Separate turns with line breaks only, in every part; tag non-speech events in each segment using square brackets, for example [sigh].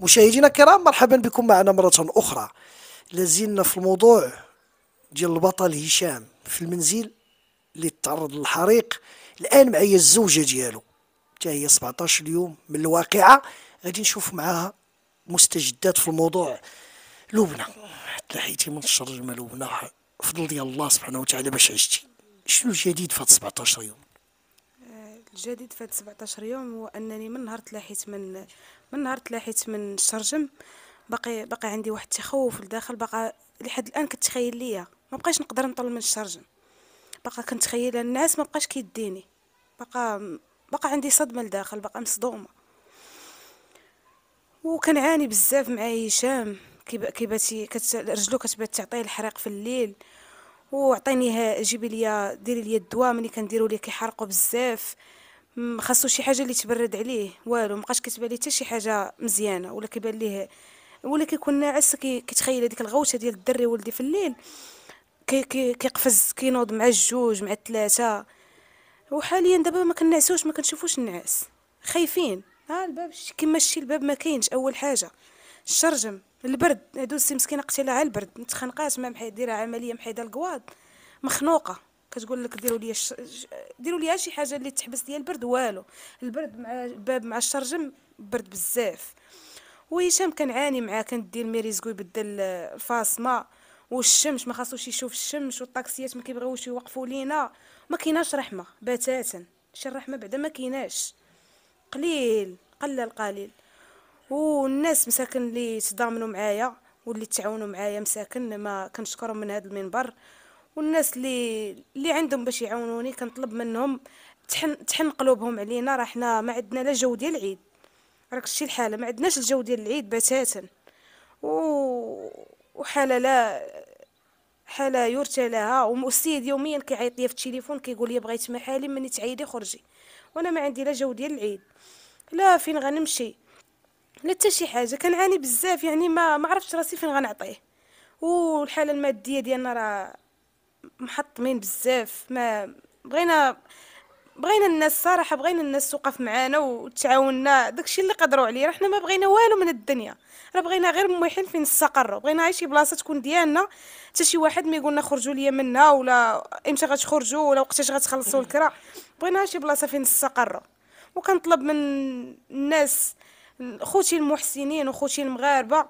مشاهدينا الكرام مرحبا بكم معنا مرة أخرى لازلنا في الموضوع ديال البطل هشام في المنزل اللي تعرض للحريق الآن معايا الزوجة ديالو حتى هي 17 يوم من الواقعة غادي نشوف معاها مستجدات في الموضوع لبنى تلحيتي من الشر ما لبنى فضل ديال الله سبحانه وتعالى باش عشتي شنو الجديد في هاد 17 يوم
آه، الجديد في هاد 17 يوم هو انني من نهار تلاحيت من من نهار تلاحيت من الشرجم باقي باقي عندي واحد التخوف لداخل باقا لحد الان كتخيل ليا ما بقاش نقدر نطل من الشرجم باقا كنتخيل الناس ما بقاش كيديني باقا باقا عندي صدمه لداخل باقا مصدومه وكنعاني بزاف مع هشام كيباتي كت... رجلو كتبات تعطيه الحريق في الليل وعطيني جيبي ليا ديري ليا الدواء ملي كنديرو ليه كيحرقو بزاف خاصو شي حاجه اللي تبرد عليه والو مابقاش كتبان ليه حتى شي حاجه مزيانه ولا كيبان ليه ولا كيكون ناعس كيتخيل هذيك الغوشه ديال الدري ولدي في الليل كي كي كيقفز كينوض مع الجوج مع الثلاثه وحاليا دابا ما كنعسوش ما كنشوفوش النعاس خايفين ها الباب كيما شتي الباب ما كاينش اول حاجه الشرجم البرد دوزتي مسكينه قتيله على البرد متخنقات ما دايره عمليه محيده القواد مخنوقه كتقول لك ديروا لي ش... ديروا لي شي حاجه اللي تحبس ليا البرد والو البرد مع الباب مع الشرجم برد بزاف وهشام كنعاني معاه كندير الميريزكو يبدل الفاصمه والشمس ما خاصوش يشوف الشمس والطاكسيات ما كيبغيوش يوقفوا لينا ما كايناش رحمه بتاتا شي الرحمه بعدا ما كايناش قليل قل القليل والناس مساكن اللي تضامنوا معايا واللي تعاونوا معايا مساكن ما كنشكرهم من هذا المنبر والناس اللي اللي عندهم باش يعاونوني كنطلب منهم تحن تحن قلوبهم علينا راه حنا ما عندنا لا جو ديال العيد راك شتي الحاله ما عندناش الجو ديال العيد بتاتا و... وحاله لا حاله يرثى لها والسيد يوميا كيعيط لي في التليفون كيقول لي بغيت محالي مني تعيدي خرجي وانا ما عندي لا جو ديال العيد لا فين غنمشي لا حتى شي حاجه كنعاني بزاف يعني ما ما عرفتش راسي فين غنعطيه والحاله الماديه ديالنا راه محطمين بزاف ما بغينا بغينا الناس صراحه بغينا الناس توقف معانا وتعاوننا داكشي اللي قدروا عليه رحنا ما بغينا والو من الدنيا راه بغينا غير مويحين فين نستقروا بغينا غير شي بلاصه تكون ديالنا حتى شي واحد ما يقولنا خرجوا ليا منها ولا امتى غتخرجوا ولا وقتاش غتخلصوا [laughs] الكرا بغينا شي بلاصه فين نستقروا وكنطلب من الناس خوتي المحسنين وخوتي المغاربه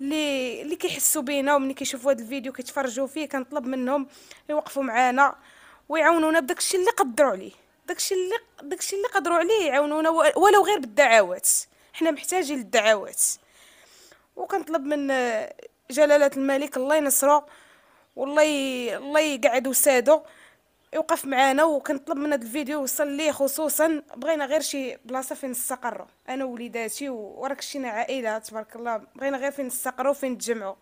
اللي اللي كيحسوا بينا وملي كيشوفوا هذا الفيديو كيتفرجوا فيه كنطلب منهم يوقفوا معانا ويعاونونا بداكشي اللي قدروا عليه داكشي اللي داكشي اللي قدروا عليه يعاونونا ولو غير بالدعوات حنا محتاجين للدعوات وكنطلب من جلاله الملك الله ينصرو والله الله يقعد وسادو يوقف معانا وكنطلب من هذا الفيديو يوصل ليه خصوصا بغينا غير شي بلاصه فين نستقروا انا ووليداتي وراك شينا عائله تبارك الله بغينا غير فين نستقروا وفين نتجمعوا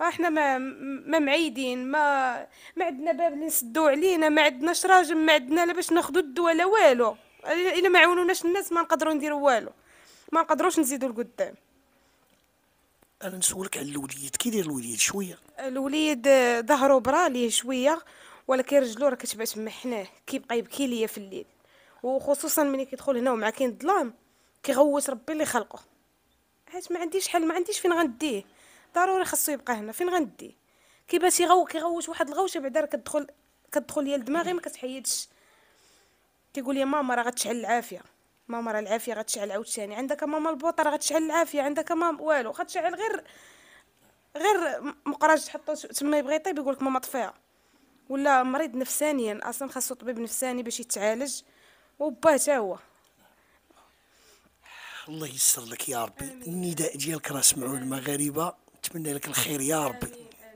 احنا آه، ما ما معيدين ما ما عندنا باب اللي نسدو علينا ما عندناش راجل ما عندنا لا باش ناخذوا الدواء لا والو الا ما عاونوناش الناس ما نقدروا نديروا والو ما نقدروش نزيدوا لقدام
انا نسولك على الوليد كي داير الوليد شويه
الوليد آه، ظهرو برا ليه شويه ولكن رجلو راه كتبقى تما حناه كيبقى يبكي ليا في الليل وخصوصا ملي كيدخل هنا ومع كاين الظلام كيغوت ربي اللي خلقه حيت ما عنديش حل ما عنديش فين غنديه ضروري خاصو يبقى هنا فين غنديه كيبات يغو كيغوت واحد الغوشه بعدا راه كتدخل كتدخل ليا لدماغي ما كتحيدش كيقول لي ماما راه غتشعل العافيه ماما راه العافيه غتشعل عاوتاني عندك ماما البوطه راه غتشعل العافيه عندك ماما والو غتشعل غير غير مقراج تحطو تما يبغي يطيب يقولك ماما طفيها ولا مريض نفسانيا اصلا خاصو طبيب نفساني باش يتعالج وباه تا هو
الله ييسر لك يا ربي النداء ديالك راه سمعوه المغاربه نتمنى لك الخير يا ربي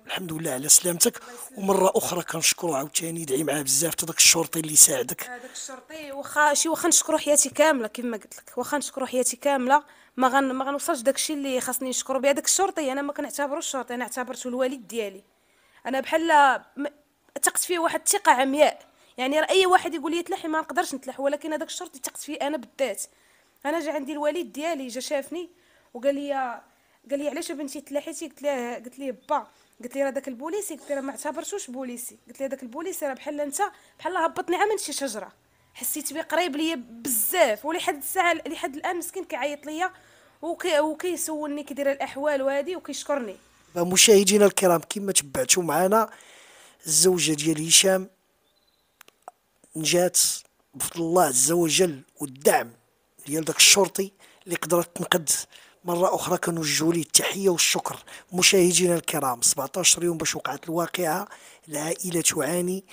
الحمد لله على سلامتك ومره اخرى كنشكرو عاوتاني دعي معاه بزاف تذاك الشرطي اللي ساعدك
هذاك آه، الشرطي واخا شي واخا نشكرو حياتي كامله كما قلت لك واخا نشكرو حياتي كامله ما غن ما غنوصلش داكشي اللي خاصني نشكرو به هذاك الشرطي انا ما كنعتبروش الشرطي انا اعتبرته الوالد ديالي انا بحال ثقت فيه واحد الثقه عمياء يعني راه اي واحد يقول لي تلحي ما نقدرش نتلح ولكن هذاك الشرطي ثقت فيه انا بالذات انا جا عندي الوالد ديالي جا شافني وقال لي قال لي علاش بنتي تلاحيتي قلت له قلت ليه با قلت لي راه داك البوليسي قلت له راه ما اعتبرتوش بوليسي قلت لي داك البوليسي راه بحال انت بحال هبطني عام من شي شجره حسيت بيه قريب ليا بزاف ولحد الساعه لحد الان مسكين كيعيط ليا وكي وكيسولني كيدير الاحوال وهادي وكيشكرني
مشاهدينا الكرام كما تبعتوا معنا الزوجة ديال هشام نجات بفضل الله عز وجل والدعم ديال داك الشرطي اللي قدرت تنقذ مرة أخرى كنوجهوا ليه التحية والشكر مشاهدينا الكرام 17 يوم باش وقعت الواقعة العائلة تعاني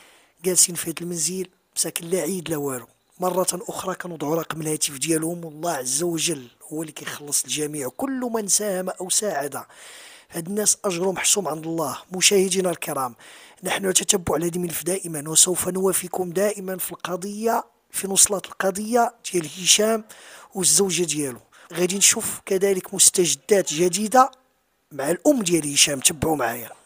جالسين في هذا المنزل مساكن لا عيد لا والو مرة أخرى كنوضعوا رقم الهاتف ديالهم والله عز وجل هو اللي كيخلص الجميع كل من ساهم أو ساعد هاد الناس أجرهم محسوم عند الله مشاهدينا الكرام نحن نتتبع الهدمنف دائما وسوف نوافيكم دائما في القضية في نصلة القضية ديال هشام والزوجة ديالو غادي نشوف كذلك مستجدات جديدة مع الأم ديال هشام تبعوا معايا